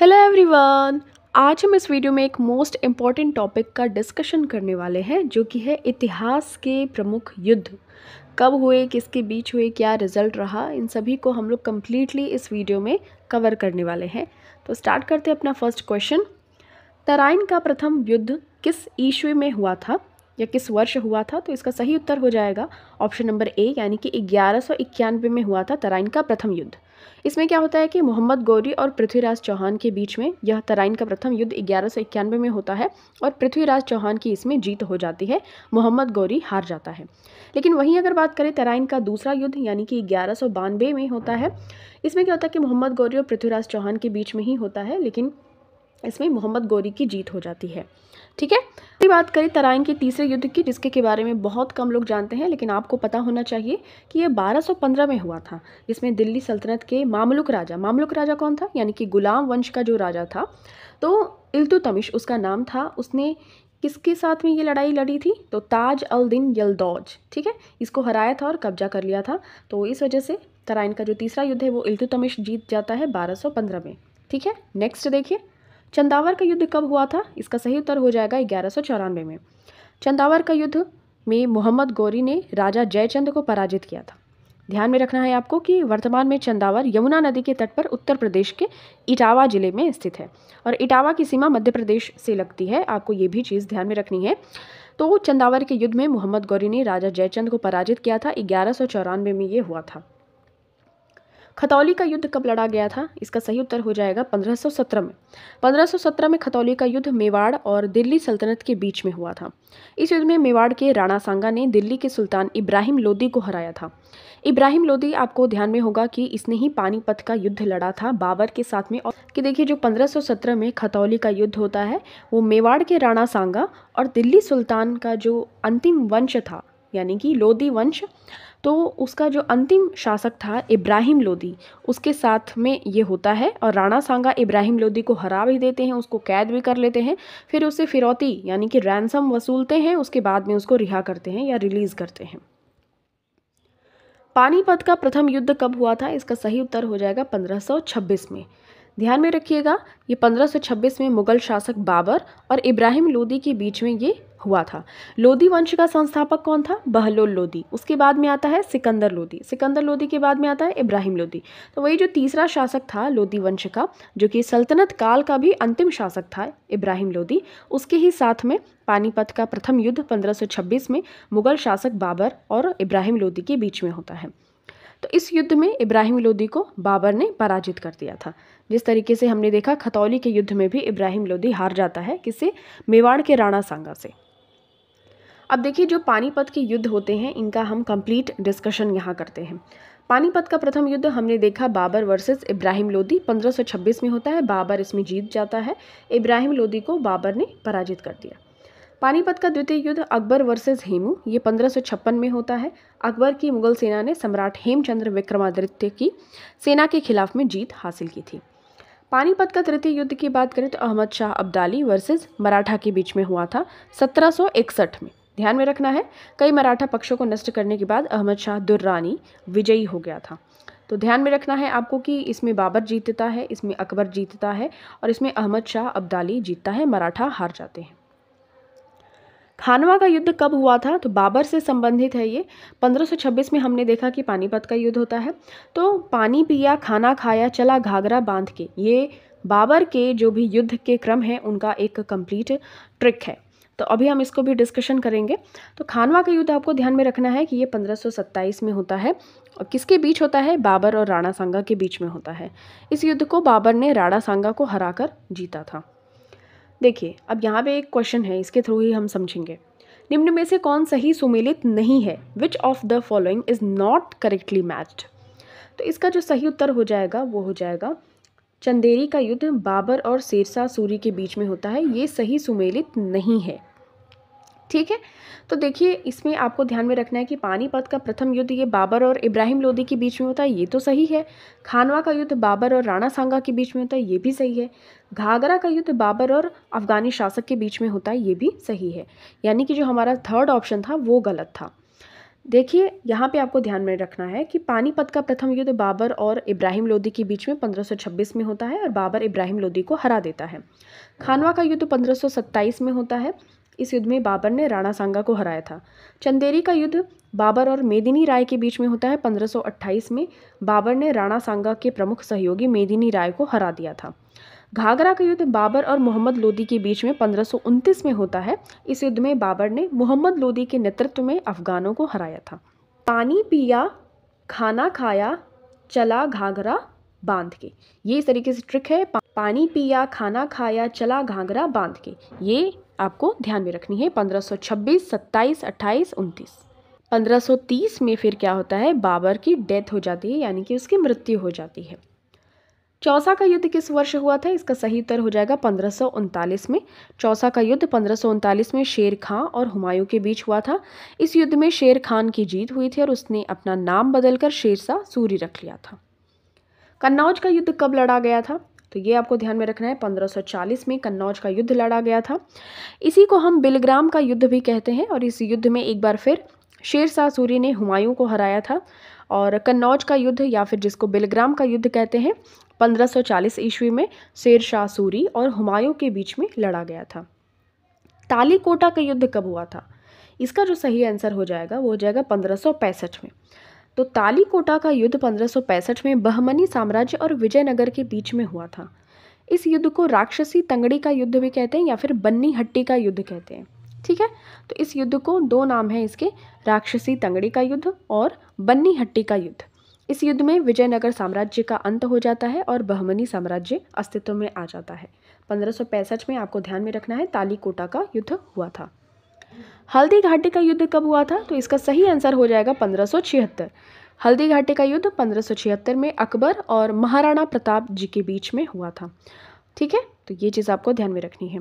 Hello everyone आज हम इस वीडियो में एक मोस्ट इम्पॉर्टेंट टॉपिक का डिस्कशन करने वाले हैं जो कि है इतिहास के प्रमुख युद्ध कब हुए किसके बीच हुए क्या रिजल्ट रहा इन सभी को हम लोग कम्प्लीटली इस वीडियो में कवर करने वाले हैं तो स्टार्ट करते हैं अपना फर्स्ट क्वेश्चन तराइन का प्रथम युद्ध किस ईस्वी में हुआ था या किस वर्ष हुआ था तो इसका सही उत्तर हो जाएगा ऑप्शन नंबर ए यानी कि ग्यारह में हुआ था तराइन का प्रथम युद्ध इसमें क्या होता है कि मोहम्मद गौरी और पृथ्वीराज चौहान के बीच में यह तराइन का प्रथम युद्ध ग्यारह सौ इक्यानवे में होता है और पृथ्वीराज चौहान की इसमें जीत हो जाती है मोहम्मद गौरी हार जाता है लेकिन वहीं अगर बात करें तराइन का दूसरा युद्ध यानी कि ग्यारह सौ बानवे में होता है इसमें क्या होता है कि मोहम्मद गौरी और पृथ्वीराज चौहान के बीच में ही होता है लेकिन इसमें मोहम्मद गौरी की जीत हो जाती है ठीक है अभी बात करें तराइन के तीसरे युद्ध की जिसके के बारे में बहुत कम लोग जानते हैं लेकिन आपको पता होना चाहिए कि ये 1215 में हुआ था जिसमें दिल्ली सल्तनत के मामलुक राजा मामलुक राजा कौन था यानी कि गुलाम वंश का जो राजा था तो इल्तुतमिश उसका नाम था उसने किसके साथ में ये लड़ाई लड़ी थी तो ताज अल दिन यलदौज ठीक है इसको हराया था और कब्जा कर लिया था तो इस वजह से तराइन का जो तीसरा युद्ध है वो इल्तुतमिश जीत जाता है 1215 में ठीक है नेक्स्ट देखिए चंदावर का युद्ध कब हुआ था इसका सही उत्तर हो जाएगा ग्यारह में चंदावर का युद्ध में मोहम्मद गौरी ने राजा जयचंद को पराजित किया था ध्यान में रखना है आपको कि वर्तमान में चंदावर यमुना नदी के तट पर उत्तर प्रदेश के इटावा जिले में स्थित है और इटावा की सीमा मध्य प्रदेश से लगती है आपको ये भी चीज़ ध्यान में रखनी है तो चंदावर के युद्ध में मोहम्मद गौरी ने राजा जयचंद को पराजित किया था ग्यारह में ये हुआ था खतौली का युद्ध कब लड़ा गया था इसका सही उत्तर हो जाएगा 1517 में 1517 में खतौली का युद्ध मेवाड़ और दिल्ली सल्तनत के बीच में हुआ था इस युद्ध में मेवाड़ के राणा सांगा ने दिल्ली के सुल्तान इब्राहिम लोदी को हराया था इब्राहिम लोदी आपको ध्यान में होगा कि इसने ही पानीपत का युद्ध लड़ा था बाबर के साथ में और कि देखिए जो 1517 में खतौली का युद्ध होता है वो मेवाड़ के राणा सांगा और दिल्ली सुल्तान का जो अंतिम वंश था यानी कि लोदी वंश तो उसका जो अंतिम शासक था इब्राहिम लोदी उसके साथ में ये होता है और राणा सांगा इब्राहिम लोदी को हरा भी देते हैं उसको कैद भी कर लेते हैं फिर उसे फिरौती यानी कि रैनसम वसूलते हैं उसके बाद में उसको रिहा करते हैं या रिलीज़ करते हैं पानीपत का प्रथम युद्ध कब हुआ था इसका सही उत्तर हो जाएगा पंद्रह में ध्यान में रखिएगा ये 1526 में मुगल शासक बाबर और इब्राहिम लोदी के बीच में ये हुआ था लोदी वंश का संस्थापक कौन था बहलोल लोदी उसके बाद में आता है सिकंदर लोदी सिकंदर लोदी के बाद में आता है इब्राहिम लोदी तो वही जो तीसरा शासक था लोदी वंश का जो कि सल्तनत काल का भी अंतिम शासक था इब्राहिम लोदी उसके ही साथ में पानीपत का प्रथम युद्ध 1526 में मुगल शासक बाबर और इब्राहिम लोदी के बीच में होता है तो इस युद्ध में इब्राहिम लोदी को बाबर ने पराजित कर दिया था जिस तरीके से हमने देखा खतौली के युद्ध में भी इब्राहिम लोदी हार जाता है किसे मेवाड़ के राणा सांगा से अब देखिए जो पानीपत के युद्ध होते हैं इनका हम कंप्लीट डिस्कशन यहाँ करते हैं पानीपत का प्रथम युद्ध हमने देखा बाबर वर्सेस इब्राहिम लोदी 1526 में होता है बाबर इसमें जीत जाता है इब्राहिम लोदी को बाबर ने पराजित कर दिया पानीपत का द्वितीय युद्ध अकबर वर्सेस हेमू ये पंद्रह में होता है अकबर की मुगल सेना ने सम्राट हेमचंद्र विक्रमादित्य की सेना के खिलाफ में जीत हासिल की थी पानीपत का तृतीय युद्ध की बात करें तो अहमद शाह अब्दाली वर्सेस मराठा के बीच में हुआ था 1761 में ध्यान में रखना है कई मराठा पक्षों को नष्ट करने के बाद अहमद शाह दुर्रानी विजयी हो गया था तो ध्यान में रखना है आपको कि इसमें बाबर जीतता है इसमें अकबर जीतता है और इसमें अहमद शाह अब्दाली जीतता है मराठा हार जाते हैं खानवा का युद्ध कब हुआ था तो बाबर से संबंधित है ये 1526 में हमने देखा कि पानीपत का युद्ध होता है तो पानी पिया खाना खाया चला घाघरा बांध के ये बाबर के जो भी युद्ध के क्रम हैं उनका एक कंप्लीट ट्रिक है तो अभी हम इसको भी डिस्कशन करेंगे तो खानवा का युद्ध आपको ध्यान में रखना है कि ये 1527 में होता है और किसके बीच होता है बाबर और राणा सांगा के बीच में होता है इस युद्ध को बाबर ने राणा सांगा को हराकर जीता था देखिए अब यहाँ पे एक क्वेश्चन है इसके थ्रू ही हम समझेंगे निम्न में से कौन सही सुमेलित नहीं है which of the following is not correctly matched तो इसका जो सही उत्तर हो जाएगा वो हो जाएगा चंदेरी का युद्ध बाबर और शेरशाह सूरी के बीच में होता है ये सही सुमेलित नहीं है ठीक है तो देखिए इसमें आपको ध्यान में रखना है कि पानीपत का प्रथम युद्ध ये बाबर और इब्राहिम लोदी के बीच में होता है ये तो सही है खानवा का युद्ध बाबर और राणा सांगा के बीच में होता है ये भी सही है घाघरा का युद्ध बाबर और अफगानी शासक के बीच में होता है ये भी सही है यानी कि जो हमारा थर्ड ऑप्शन था वो गलत था देखिए यहाँ पे आपको ध्यान में रखना है कि पानीपत का प्रथम युद्ध बाबर और इब्राहिम लोदी के बीच में 1526 में होता है और बाबर इब्राहिम लोदी को हरा देता है खानवा का युद्ध 1527 में होता है इस युद्ध में बाबर ने राणा सांगा को हराया था चंदेरी का युद्ध बाबर और मेदिनी राय के बीच में होता है 1528 में बाबर ने राणा सांगा के प्रमुख सहयोगी मेदिनी राय को हरा दिया था घाघरा का युद्ध बाबर और मोहम्मद लोदी के बीच में पंद्रह में होता है इस युद्ध में बाबर ने मोहम्मद लोदी के नेतृत्व में अफगानों को हराया था पानी पिया खाना खाया चला घाघरा बांध के ये इस तरीके से ट्रिक है पानी पिया खाना खाया चला घाघरा बांध के ये आपको ध्यान में रखनी है 1526, 27, 28, 29. 1530 में फिर क्या होता है बाबर की डेथ हो जाती है यानी कि उसकी मृत्यु हो जाती है चौसा का युद्ध किस वर्ष हुआ था इसका सही उत्तर हो जाएगा पंद्रह में चौसा का युद्ध पंद्रह में शेर खां और हुमायूं के बीच हुआ था इस युद्ध में शेर खान की जीत हुई थी और उसने अपना नाम बदलकर शेरशाह सूरी रख लिया था कन्नौज का युद्ध कब लड़ा गया था तो ये आपको ध्यान में रखना है 1540 में कन्नौज का युद्ध लड़ा गया था इसी को हम बिलग्राम का युद्ध भी कहते हैं और इस युद्ध में एक बार फिर शेर शाह सूरी ने हुमायूं को हराया था और कन्नौज का युद्ध या फिर जिसको बिलग्राम का युद्ध कहते हैं 1540 ईस्वी में शेर शाह सूरी और हुमायूं के बीच में लड़ा गया था तालीकोटा का युद्ध कब हुआ था इसका जो सही आंसर हो जाएगा वो हो जाएगा पंद्रह में तो तालीकोटा का युद्ध पंद्रह में बहमनी साम्राज्य और विजयनगर के बीच में हुआ था इस युद्ध को राक्षसी तंगड़ी का युद्ध भी कहते हैं या फिर बन्नी हट्टी का युद्ध कहते हैं ठीक है तो इस युद्ध को दो नाम हैं इसके राक्षसी तंगड़ी का युद्ध और बन्नी हट्टी का युद्ध इस युद्ध में विजयनगर साम्राज्य का अंत हो जाता है और बहमनी साम्राज्य अस्तित्व में आ जाता है पंद्रह में आपको ध्यान में रखना है तालीकोटा का युद्ध हुआ था हल्दी घाटी का युद्ध कब हुआ था तो इसका सही आंसर हो जाएगा पंद्रह हल्दी घाटी का युद्ध पंद्रह में अकबर और महाराणा प्रताप जी के बीच में हुआ था ठीक है तो ये चीज़ आपको ध्यान में रखनी है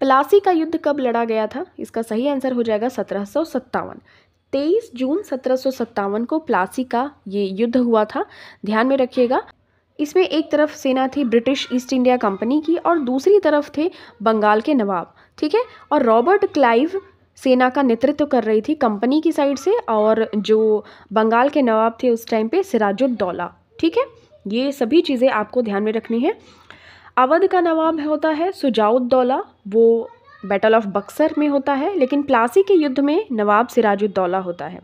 प्लासी का युद्ध कब लड़ा गया था इसका सही आंसर हो जाएगा सत्रह सौ सत्तावन तेईस जून सत्रह को प्लासी का ये युद्ध हुआ था ध्यान में रखिएगा इसमें एक तरफ सेना थी ब्रिटिश ईस्ट इंडिया कंपनी की और दूसरी तरफ थे बंगाल के नवाब ठीक है और रॉबर्ट क्लाइव सेना का नेतृत्व कर रही थी कंपनी की साइड से और जो बंगाल के नवाब थे उस टाइम पे सिराजुद्दौला ठीक है ये सभी चीज़ें आपको ध्यान में रखनी है अवध का नवाब होता है सुजाउद्दौला वो बैटल ऑफ बक्सर में होता है लेकिन प्लासी के युद्ध में नवाब सिराजुद्दौला होता है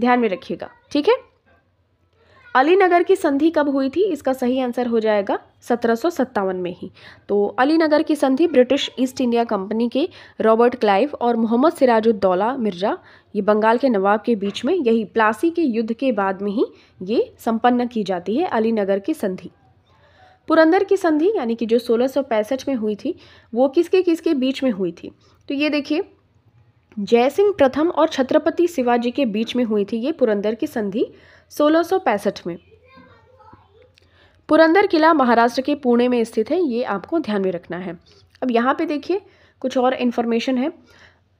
ध्यान में रखिएगा ठीक है अलीनगर की संधि कब हुई थी इसका सही आंसर हो जाएगा सत्रह में ही तो अलीनगर की संधि ब्रिटिश ईस्ट इंडिया कंपनी के रॉबर्ट क्लाइव और मोहम्मद सिराजुद्दौला मिर्जा ये बंगाल के नवाब के बीच में यही प्लासी के युद्ध के बाद में ही ये संपन्न की जाती है अलीनगर की संधि पुरंदर की संधि यानी कि जो सोलह में हुई थी वो किसके किसके बीच में हुई थी तो ये देखिए जयसिंह प्रथम और छत्रपति शिवाजी के बीच में हुई थी ये पुरंदर की संधि सोलह में पुरंदर किला महाराष्ट्र के पुणे में स्थित है ये आपको ध्यान में रखना है अब यहाँ पे देखिए कुछ और इन्फॉर्मेशन है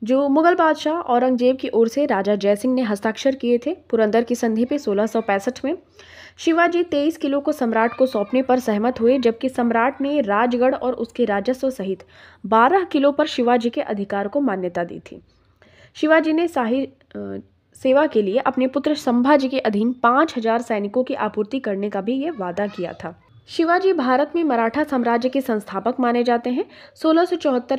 जो मुगल बादशाह औरंगजेब की ओर से राजा जयसिंह ने हस्ताक्षर किए थे पुरंदर की संधि पे सोलह में शिवाजी तेईस किलो को सम्राट को सौंपने पर सहमत हुए जबकि सम्राट ने राजगढ़ और उसके राजस्व सहित 12 किलो पर शिवाजी के अधिकार को मान्यता दी थी शिवाजी ने शाही सेवा के लिए अपने पुत्र संभाजी के अधीन पाँच हजार सैनिकों की आपूर्ति करने का भी ये वादा किया था शिवाजी भारत में मराठा साम्राज्य के संस्थापक माने जाते हैं सोलह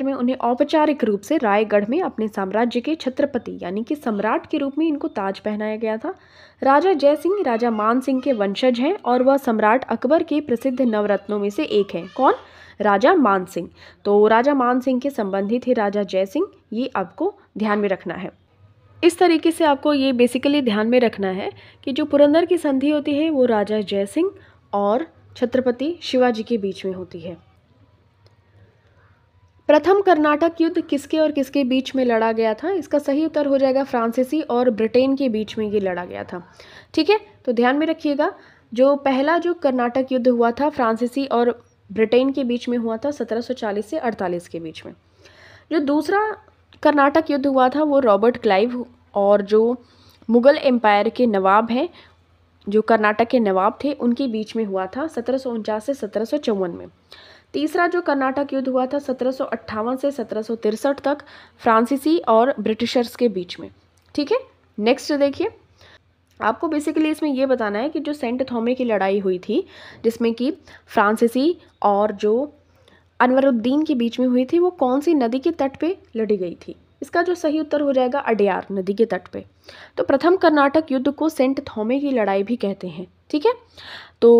में उन्हें औपचारिक रूप से रायगढ़ में अपने साम्राज्य के छत्रपति यानी कि सम्राट के रूप में इनको ताज पहनाया गया था राजा जय सिंह राजा मान सिंह के वंशज हैं और वह सम्राट अकबर के प्रसिद्ध नवरत्नों में से एक हैं कौन राजा मान सिंह तो राजा मान सिंह के संबंधी थे राजा जय सिंह ये आपको ध्यान में रखना है इस तरीके से आपको ये बेसिकली ध्यान में रखना है कि जो पुरंदर की संधि होती है वो राजा जयसिंह और छत्रपति शिवाजी के बीच में होती है प्रथम कर्नाटक युद्ध किसके और किसके बीच में लड़ा गया था इसका सही उत्तर हो जाएगा फ्रांसीसी और ब्रिटेन के बीच में ये लड़ा गया था ठीक है तो ध्यान में रखिएगा जो पहला जो कर्नाटक युद्ध हुआ था फ्रांसीसी और ब्रिटेन के बीच में हुआ था 1740 से 48 के बीच में जो दूसरा कर्नाटक युद्ध हुआ था वो रॉबर्ट क्लाइव और जो मुग़ल एम्पायर के नवाब हैं जो कर्नाटक के नवाब थे उनके बीच में हुआ था सत्रह से सत्रह में तीसरा जो कर्नाटक युद्ध हुआ था सत्रह से सत्रह तक फ्रांसीसी और ब्रिटिशर्स के बीच में ठीक है नेक्स्ट देखिए आपको बेसिकली इसमें यह बताना है कि जो सेंट थॉमे की लड़ाई हुई थी जिसमें कि फ्रांसीसी और जो अनवरुद्दीन के बीच में हुई थी वो कौन सी नदी के तट पे लड़ी गई थी इसका जो सही उत्तर हो जाएगा अडयार नदी के तट पे तो प्रथम कर्नाटक युद्ध को सेंट थॉमे की लड़ाई भी कहते हैं ठीक है तो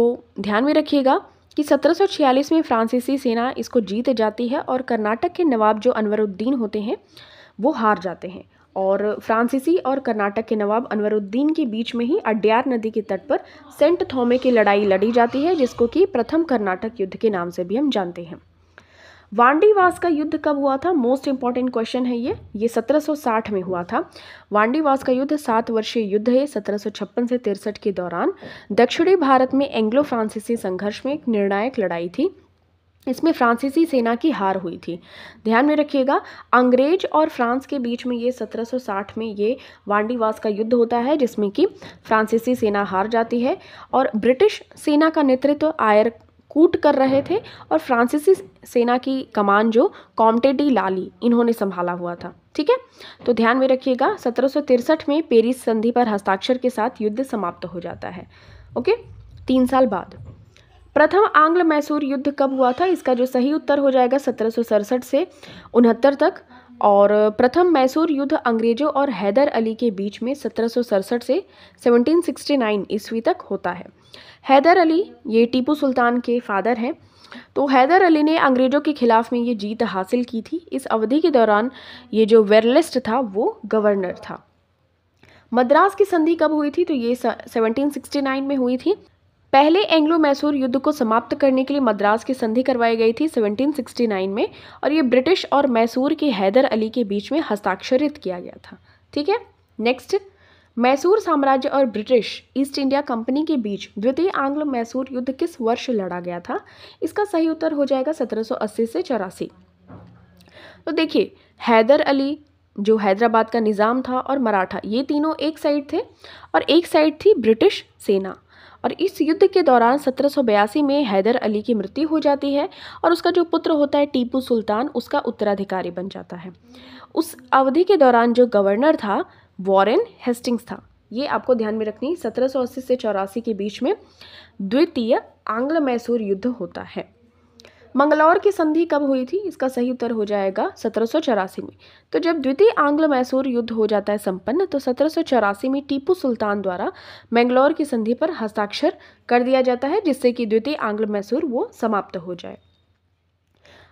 ध्यान में रखिएगा कि 1746 में फ्रांसीसी सेना इसको जीत जाती है और कर्नाटक के नवाब जो अनवरुद्दीन होते हैं वो हार जाते हैं और फ्रांसीसी और कर्नाटक के नवाब अनवरुद्दीन के बीच में ही अड्यार नदी के तट पर सेंट थॉमे की लड़ाई लड़ी जाती है जिसको कि प्रथम कर्नाटक युद्ध के नाम से भी हम जानते हैं वांडीवास का युद्ध कब हुआ था मोस्ट इंपॉर्टेंट क्वेश्चन है ये ये 1760 में हुआ था वांडीवास का युद्ध सात वर्षीय युद्ध है 1756 से तिरसठ के दौरान दक्षिणी भारत में एंग्लो फ्रांसीसी संघर्ष में एक निर्णायक लड़ाई थी इसमें फ्रांसीसी सेना की हार हुई थी ध्यान में रखिएगा अंग्रेज और फ्रांस के बीच में ये 1760 में ये वांडीवास का युद्ध होता है जिसमें कि फ्रांसीसी सेना हार जाती है और ब्रिटिश सेना का नेतृत्व आयर कूट कर रहे थे और फ्रांसीसी सेना की कमान जो कॉमटेडी लाली इन्होंने संभाला हुआ था ठीक है तो ध्यान में रखिएगा सत्रह में पेरिस संधि पर हस्ताक्षर के साथ युद्ध समाप्त हो जाता है ओके तीन साल बाद प्रथम आंग्ल मैसूर युद्ध कब हुआ था इसका जो सही उत्तर हो जाएगा सत्रह से उनहत्तर तक और प्रथम मैसूर युद्ध अंग्रेज़ों और हैदर अली के बीच में सत्रह से 1769 ईस्वी तक होता है हैदर अली ये टीपू सुल्तान के फादर हैं तो हैदर अली ने अंग्रेज़ों के ख़िलाफ़ में ये जीत हासिल की थी इस अवधि के दौरान ये जो वेरलिस्ट था वो गवर्नर था मद्रास की संधि कब हुई थी तो ये 1769 में हुई थी पहले एंग्लो मैसूर युद्ध को समाप्त करने के लिए मद्रास की संधि करवाई गई थी 1769 में और ये ब्रिटिश और मैसूर के हैदर अली के बीच में हस्ताक्षरित किया गया था ठीक है नेक्स्ट मैसूर साम्राज्य और ब्रिटिश ईस्ट इंडिया कंपनी के बीच द्वितीय आंग्लो मैसूर युद्ध किस वर्ष लड़ा गया था इसका सही उत्तर हो जाएगा 1780 से चौरासी तो देखिए हैदर अली जो हैदराबाद का निज़ाम था और मराठा ये तीनों एक साइड थे और एक साइड थी ब्रिटिश सेना और इस युद्ध के दौरान सत्रह में हैदर अली की मृत्यु हो जाती है और उसका जो पुत्र होता है टीपू सुल्तान उसका उत्तराधिकारी बन जाता है उस अवधि के दौरान जो गवर्नर था वॉरेन हेस्टिंग्स था ये आपको ध्यान में रखनी सत्रह से चौरासी के बीच में द्वितीय आंग्ल मैसूर युद्ध होता है मंगलौर की संधि कब हुई थी इसका सही उत्तर हो जाएगा सत्रह में तो जब द्वितीय आंग्ल मैसूर युद्ध हो जाता है संपन्न तो सत्रह में टीपू सुल्तान द्वारा मंगलौर की संधि पर हस्ताक्षर कर दिया जाता है जिससे कि द्वितीय आंग्ल मैसूर वो समाप्त हो जाए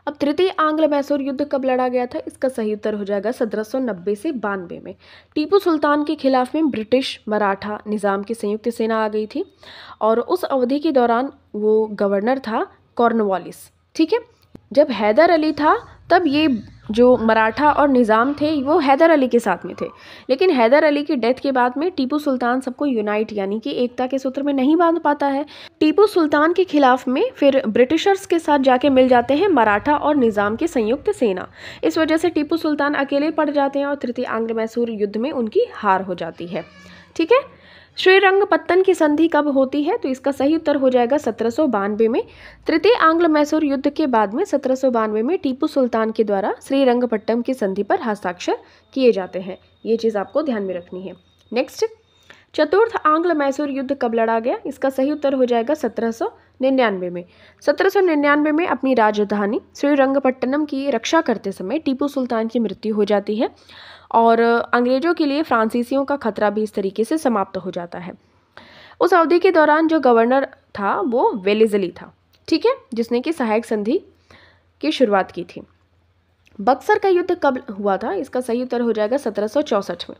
अब तृतीय आंग्ल मैसूर युद्ध कब लड़ा गया था इसका सही उत्तर हो जाएगा 1790 से बानवे में टीपू सुल्तान के खिलाफ में ब्रिटिश मराठा निज़ाम की संयुक्त सेना आ गई थी और उस अवधि के दौरान वो गवर्नर था कॉर्नवालिस ठीक है जब हैदर अली था तब ये जो मराठा और निज़ाम थे वो हैदर अली के साथ में थे लेकिन हैदर अली की डेथ के बाद में टीपू सुल्तान सबको यूनाइट यानी कि एकता के सूत्र में नहीं बांध पाता है टीपू सुल्तान के खिलाफ में फिर ब्रिटिशर्स के साथ जाके मिल जाते हैं मराठा और निज़ाम की संयुक्त सेना इस वजह से टीपू सुल्तान अकेले पड़ जाते हैं और तृतीय आंग्र मैसूर युद्ध में उनकी हार हो जाती है ठीक है पत्तन की संधि कब होती है तो इसका सही उत्तर हो जाएगा सत्रह में तृतीय आंग्ल मैसूर युद्ध के बाद में सत्रह में टीपू सुल्तान के द्वारा श्रीरंगपट्टम की संधि पर हस्ताक्षर किए जाते हैं ये चीज़ आपको ध्यान में रखनी है नेक्स्ट चतुर्थ आंग्ल मैसूर युद्ध कब लड़ा गया इसका सही उत्तर हो जाएगा सत्रह निन्यानवे में सत्रह निन्यानवे में अपनी राजधानी श्रीरंगपट्टनम की रक्षा करते समय टीपू सुल्तान की मृत्यु हो जाती है और अंग्रेज़ों के लिए फ्रांसीसियों का खतरा भी इस तरीके से समाप्त हो जाता है उस अवधि के दौरान जो गवर्नर था वो वेलेजली था ठीक है जिसने कि सहायक संधि की शुरुआत की थी बक्सर का युद्ध कब हुआ था इसका सही उत्तर हो जाएगा सत्रह में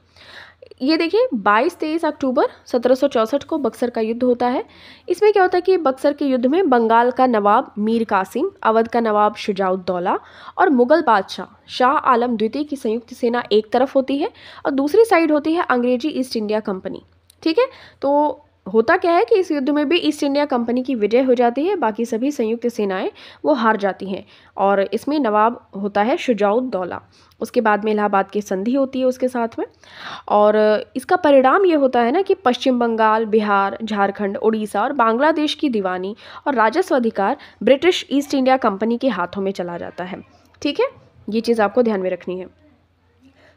ये देखिए 22 तेईस अक्टूबर सत्रह को बक्सर का युद्ध होता है इसमें क्या होता है कि बक्सर के युद्ध में बंगाल का नवाब मीर कासिम अवध का नवाब शुजाउद्दौला और मुगल बादशाह शाह आलम द्वितीय की संयुक्त सेना एक तरफ होती है और दूसरी साइड होती है अंग्रेजी ईस्ट इंडिया कंपनी ठीक है तो होता क्या है कि इस युद्ध में भी ईस्ट इंडिया कंपनी की विजय हो जाती है बाकी सभी संयुक्त सेनाएं वो हार जाती हैं और इसमें नवाब होता है शुजाउद्दौला उसके बाद में इलाहाबाद की संधि होती है उसके साथ में और इसका परिणाम ये होता है ना कि पश्चिम बंगाल बिहार झारखंड उड़ीसा और बांग्लादेश की दीवानी और राजस्व अधिकार ब्रिटिश ईस्ट इंडिया कंपनी के हाथों में चला जाता है ठीक है ये चीज़ आपको ध्यान में रखनी है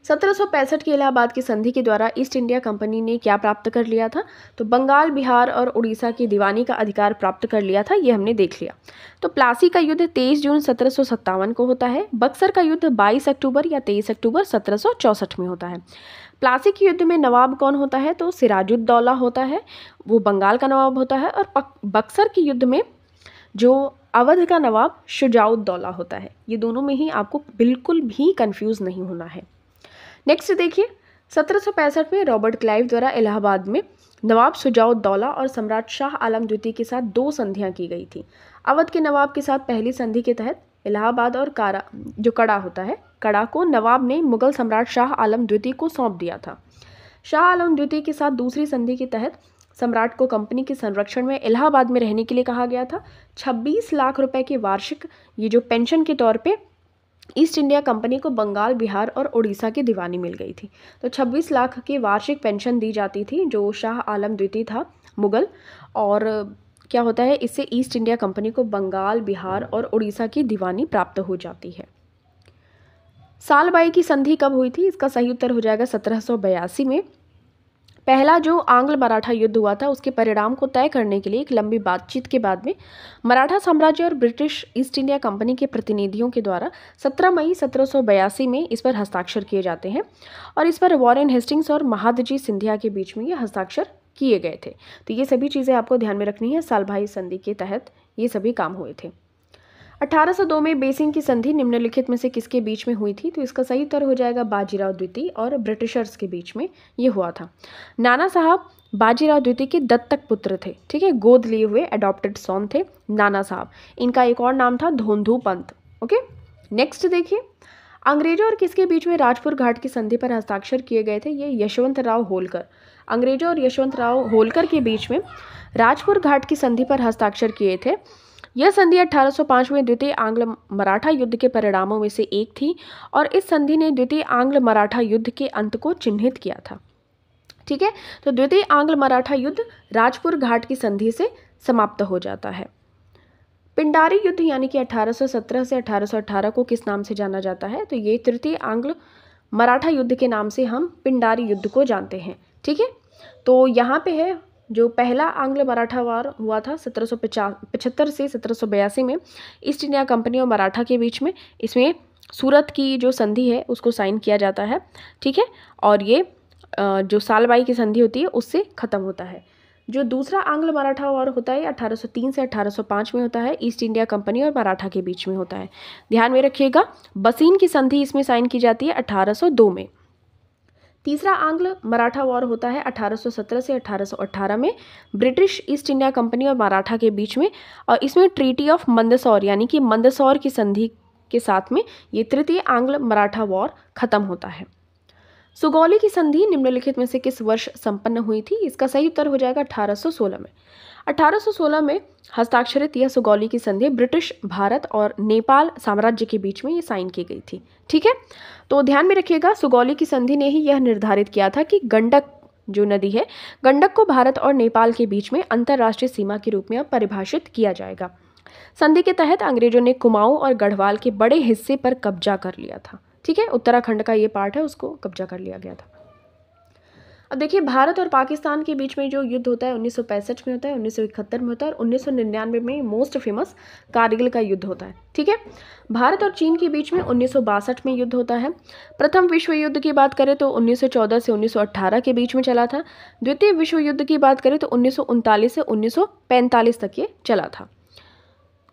सत्रह की इलाहाबाद की संधि के द्वारा ईस्ट इंडिया कंपनी ने क्या प्राप्त कर लिया था तो बंगाल बिहार और उड़ीसा की दीवानी का अधिकार प्राप्त कर लिया था ये हमने देख लिया तो प्लासी का युद्ध तेईस जून सत्रह को होता है बक्सर का युद्ध बाईस अक्टूबर या तेईस अक्टूबर सत्रह में होता है प्लासी के युद्ध में नवाब कौन होता है तो सिराजुद्दौला होता है वो बंगाल का नवाब होता है और बक्सर के युद्ध में जो अवध का नवाब शुजाउद्दौला होता है ये दोनों में ही आपको बिल्कुल भी कंफ्यूज नहीं होना है नेक्स्ट देखिए सत्रह में रॉबर्ट क्लाइव द्वारा इलाहाबाद में नवाब सुजाउद्दौला और सम्राट शाह आलम द्वितीय के साथ दो संधियां की गई थी अवध के नवाब के साथ पहली संधि के तहत इलाहाबाद और कारा जो कड़ा होता है कड़ा को नवाब ने मुगल सम्राट शाह आलम द्वितीय को सौंप दिया था शाह आलम द्वितीय के साथ दूसरी संधि के तहत सम्राट को कंपनी के संरक्षण में इलाहाबाद में रहने के लिए कहा गया था 26 लाख रुपए के वार्षिक ये जो पेंशन के तौर पे ईस्ट इंडिया कंपनी को बंगाल बिहार और उड़ीसा की दीवानी मिल गई थी तो 26 लाख की वार्षिक पेंशन दी जाती थी जो शाह आलम द्वितीय था मुग़ल और क्या होता है इससे ईस्ट इंडिया कंपनी को बंगाल बिहार और उड़ीसा की दीवानी प्राप्त हो जाती है सालबाई की संधि कब हुई थी इसका सही उत्तर हो जाएगा सत्रह में पहला जो आंग्ल मराठा युद्ध हुआ था उसके परिणाम को तय करने के लिए एक लंबी बातचीत के बाद में मराठा साम्राज्य और ब्रिटिश ईस्ट इंडिया कंपनी के प्रतिनिधियों के द्वारा 17 मई सत्रह में इस पर हस्ताक्षर किए जाते हैं और इस पर वॉरेन हेस्टिंग्स और महादजी सिंधिया के बीच में ये हस्ताक्षर किए गए थे तो ये सभी चीज़ें आपको ध्यान में रखनी है सालभाई संधि के तहत ये सभी काम हुए थे 1802 में बेसिंग की संधि निम्नलिखित में से किसके बीच में हुई थी तो इसका सही उत्तर हो जाएगा बाजीराव द्वितीय और ब्रिटिशर्स के बीच में ये हुआ था नाना साहब बाजीराव द्वितीय के दत्तक पुत्र थे ठीक है गोद लिए हुए एडॉप्टेड सॉन थे नाना साहब इनका एक और नाम था धोंधू पंत ओके नेक्स्ट देखिए अंग्रेजों और किसके बीच में राजपुर घाट की संधि पर हस्ताक्षर किए गए थे ये यशवंतराव होलकर अंग्रेजों और यशवंतराव होलकर के बीच में राजपुर घाट की संधि पर हस्ताक्षर किए थे यह संधि 1805 में द्वितीय आंग्ल मराठा युद्ध के परिणामों में से एक थी और इस संधि ने द्वितीय आंग्ल मराठा युद्ध के अंत को चिन्हित किया था ठीक है तो द्वितीय आंग्ल मराठा युद्ध राजपुर घाट की संधि से समाप्त हो जाता है पिंडारी युद्ध यानी कि 1817 से 1818 को किस नाम से जाना जाता है तो ये तृतीय आंग्ल मराठा युद्ध के नाम से हम पिंडारी युद्ध को जानते हैं ठीक है तो यहाँ पे है जो पहला आंग्ल मराठा वार हुआ था सत्रह सौ पचहत्तर से सत्रह सौ बयासी में ईस्ट इंडिया कंपनी और मराठा के बीच में इसमें सूरत की जो संधि है उसको साइन किया जाता है ठीक है और ये जो सालबाई की संधि होती है उससे ख़त्म होता है जो दूसरा आंग्ल मराठा वॉर होता है 1803 से 1805 में होता है ईस्ट इंडिया कंपनी और मराठा के बीच में होता है ध्यान में रखिएगा बसीन की संधि इसमें साइन की जाती है 1802 में तीसरा आंग्ल मराठा वॉर होता है 1817 से 1818 में ब्रिटिश ईस्ट इंडिया कंपनी और मराठा के बीच में और इसमें ट्रीटी ऑफ मंदसौर यानी कि मंदसौर की संधि के साथ में ये तृतीय आंग्ल मराठा वॉर खत्म होता है सुगौली की संधि निम्नलिखित में से किस वर्ष संपन्न हुई थी इसका सही उत्तर हो जाएगा 1816 में 1816 में हस्ताक्षरित यह सुगौली की संधि ब्रिटिश भारत और नेपाल साम्राज्य के बीच में ये साइन की गई थी ठीक है तो ध्यान में रखिएगा सुगौली की संधि ने ही यह निर्धारित किया था कि गंडक जो नदी है गंडक को भारत और नेपाल के बीच में अंतर्राष्ट्रीय सीमा के रूप में अब परिभाषित किया जाएगा संधि के तहत अंग्रेजों ने कुमाऊं और गढ़वाल के बड़े हिस्से पर कब्जा कर लिया था ठीक है उत्तराखंड का ये पार्ट है उसको कब्जा कर लिया गया था अब देखिए भारत और पाकिस्तान के बीच में जो युद्ध होता है उन्नीस में होता है उन्नीस में होता है और उन्नीस में मोस्ट फेमस कारगिल का युद्ध होता है ठीक है भारत और चीन के बीच में उन्नीस में युद्ध होता है प्रथम विश्व युद्ध की बात करें तो उन्नीस से उन्नीस के बीच में चला था द्वितीय विश्व युद्ध की बात करें तो उन्नीस से उन्नीस तक ये चला था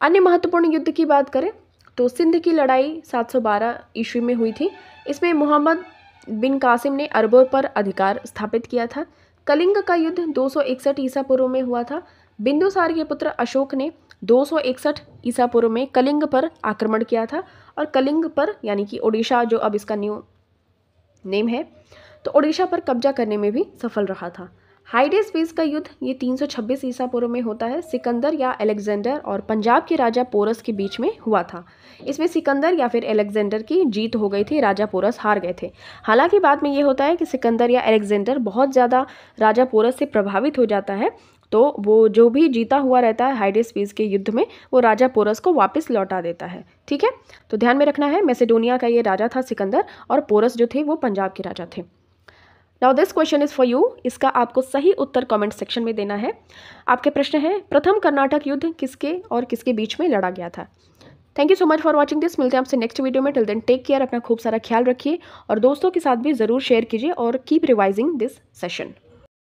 अन्य महत्वपूर्ण युद्ध की बात करें तो सिंध की लड़ाई 712 ईस्वी में हुई थी इसमें मोहम्मद बिन कासिम ने अरबों पर अधिकार स्थापित किया था कलिंग का युद्ध 261 ईसा पूर्व में हुआ था बिंदुसार के पुत्र अशोक ने 261 ईसा पूर्व में कलिंग पर आक्रमण किया था और कलिंग पर यानी कि ओडिशा जो अब इसका न्यू नेम है तो ओडिशा पर कब्जा करने में भी सफल रहा था हाइडेस फीस का युद्ध ये 326 ईसा पूर्व में होता है सिकंदर या अलेक्जेंडर और पंजाब के राजा पोरस के बीच में हुआ था इसमें सिकंदर या फिर अलेक्जेंडर की जीत हो गई थी राजा पोरस हार गए थे हालांकि बाद में ये होता है कि सिकंदर या अलेक्जेंडर बहुत ज़्यादा राजा पोरस से प्रभावित हो जाता है तो वो जो भी जीता हुआ रहता है हाइडेस स्पेस के युद्ध में वो राजा पोरस को वापस लौटा देता है ठीक है तो ध्यान में रखना है मैसेडोनिया का ये राजा था सिकंदर और पोरस जो थे वो पंजाब के राजा थे now this question is for you इसका आपको सही उत्तर कमेंट सेक्शन में देना है आपके प्रश्न है प्रथम कर्नाटक युद्ध किसके और किसके बीच में लड़ा गया था thank you so much for watching this मिलते हैं आपसे नेक्स्ट वीडियो में टिल देन टेक केयर अपना खूब सारा ख्याल रखिए और दोस्तों के साथ भी ज़रूर शेयर कीजिए और कीप रिवाइजिंग दिस सेशन